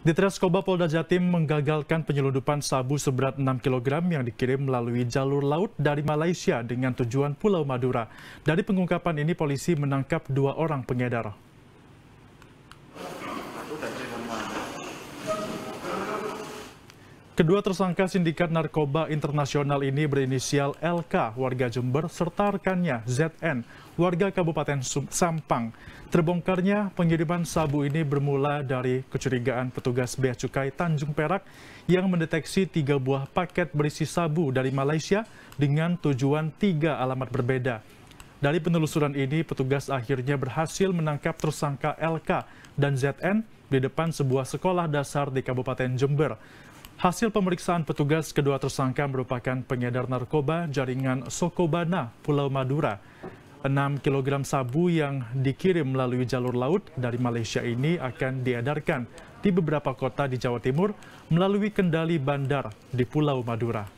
Di Treskoba Polda Jatim menggagalkan penyelundupan sabu seberat 6 kg yang dikirim melalui jalur laut dari Malaysia dengan tujuan Pulau Madura. Dari pengungkapan ini polisi menangkap dua orang pengedar. Kedua tersangka sindikat narkoba internasional ini berinisial LK, warga Jember, serta rekannya ZN, warga Kabupaten Sampang. Terbongkarnya pengiriman sabu ini bermula dari kecurigaan petugas Bea Cukai Tanjung Perak yang mendeteksi tiga buah paket berisi sabu dari Malaysia dengan tujuan tiga alamat berbeda. Dari penelusuran ini, petugas akhirnya berhasil menangkap tersangka LK dan ZN di depan sebuah sekolah dasar di Kabupaten Jember. Hasil pemeriksaan petugas kedua tersangka merupakan pengedar narkoba jaringan Sokobana, Pulau Madura. 6 kg sabu yang dikirim melalui jalur laut dari Malaysia ini akan diedarkan di beberapa kota di Jawa Timur melalui kendali bandar di Pulau Madura.